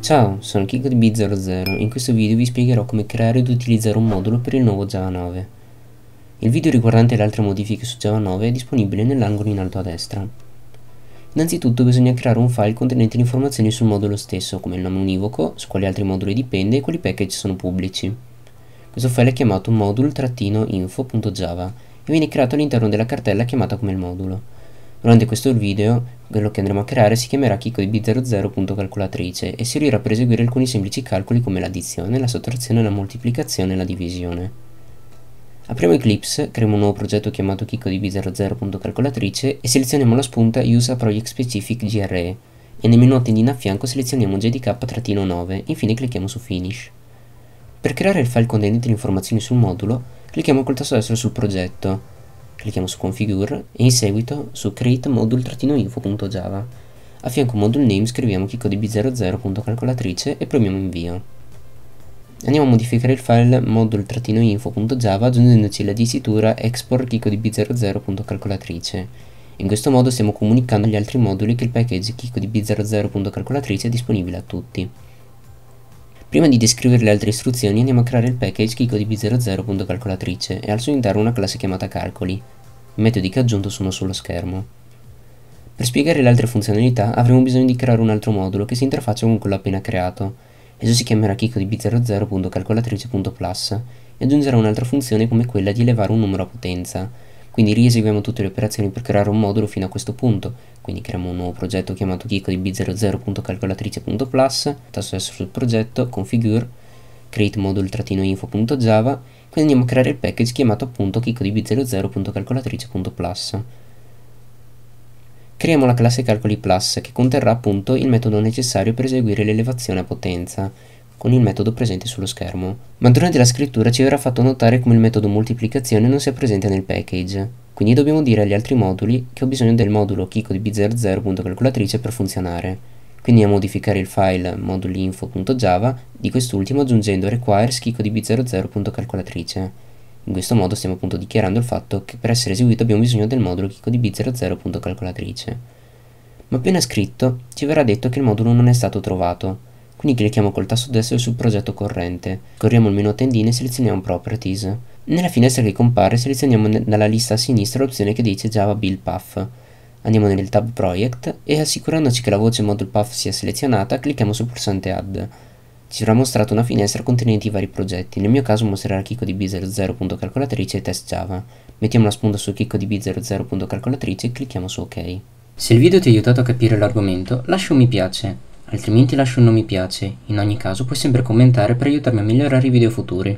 Ciao, sono KikoDB00 e in questo video vi spiegherò come creare ed utilizzare un modulo per il nuovo Java 9. Il video riguardante le altre modifiche su Java 9 è disponibile nell'angolo in alto a destra. Innanzitutto bisogna creare un file contenente le informazioni sul modulo stesso, come il nome univoco, su quali altri moduli dipende e quali package sono pubblici. Questo file è chiamato module-info.java e viene creato all'interno della cartella chiamata come il modulo. Durante questo video quello che andremo a creare si chiamerà Kikoi B00.calcolatrice e servirà per eseguire alcuni semplici calcoli come l'addizione, la sottrazione, la moltiplicazione e la divisione. Apriamo Eclipse, creiamo un nuovo progetto chiamato Kikoi B00.calcolatrice e selezioniamo la spunta Usa Project Specific GRE e nel menu a tendina a fianco selezioniamo JDK-9, infine clicchiamo su Finish. Per creare il file contenente le informazioni sul modulo, clicchiamo col tasto destro sul progetto clicchiamo su configure e in seguito su create module-info.java. A fianco module name scriviamo chicodb00.calcolatrice e premiamo invio. Andiamo a modificare il file module-info.java aggiungendoci la dicitura export chicodb00.calcolatrice. In questo modo stiamo comunicando agli altri moduli che il package chicodb00.calcolatrice è disponibile a tutti. Prima di descrivere le altre istruzioni andiamo a creare il package kicodb00.calcolatrice e al suo interno una classe chiamata calcoli. I metodi che ho aggiunto sono sullo schermo. Per spiegare le altre funzionalità avremo bisogno di creare un altro modulo che si interfaccia con quello appena creato. Esso si chiamerà kicodb00.calcolatrice.plus e aggiungerà un'altra funzione come quella di elevare un numero a potenza. Quindi rieseguiamo tutte le operazioni per creare un modulo fino a questo punto, quindi creiamo un nuovo progetto chiamato Kiko di b00.calcolatrice.plus, tasto S sul progetto, configure, create module-info.java, quindi andiamo a creare il package chiamato appunto Kiko di b00.calcolatrice.plus. Creiamo la classe calcoli plus che conterrà appunto il metodo necessario per eseguire l'elevazione a potenza, con il metodo presente sullo schermo. Ma durante la scrittura ci verrà fatto notare come il metodo moltiplicazione non sia presente nel package. Quindi dobbiamo dire agli altri moduli che ho bisogno del modulo Kiko di b00.calcolatrice per funzionare. Quindi a modificare il file moduliinfo.java di quest'ultimo aggiungendo requires Kiko di b00.calcolatrice. In questo modo stiamo appunto dichiarando il fatto che per essere eseguito abbiamo bisogno del modulo Kiko di b00.calcolatrice. Ma appena scritto ci verrà detto che il modulo non è stato trovato. Quindi clicchiamo col tasto destro sul progetto corrente, corriamo il menu a tendine e selezioniamo Properties. Nella finestra che compare selezioniamo dalla lista a sinistra l'opzione che dice Java Build Path. Andiamo nel tab Project e assicurandoci che la voce Model Path sia selezionata clicchiamo sul pulsante Add. Ci sarà mostrata una finestra contenente i vari progetti, nel mio caso mostrerà KicoDB 00.calcolatrice e test Java. Mettiamo la spunta su KicoDB 00.calcolatrice e clicchiamo su OK. Se il video ti ha aiutato a capire l'argomento, lascia un mi piace, altrimenti lascia un non mi piace, in ogni caso puoi sempre commentare per aiutarmi a migliorare i video futuri.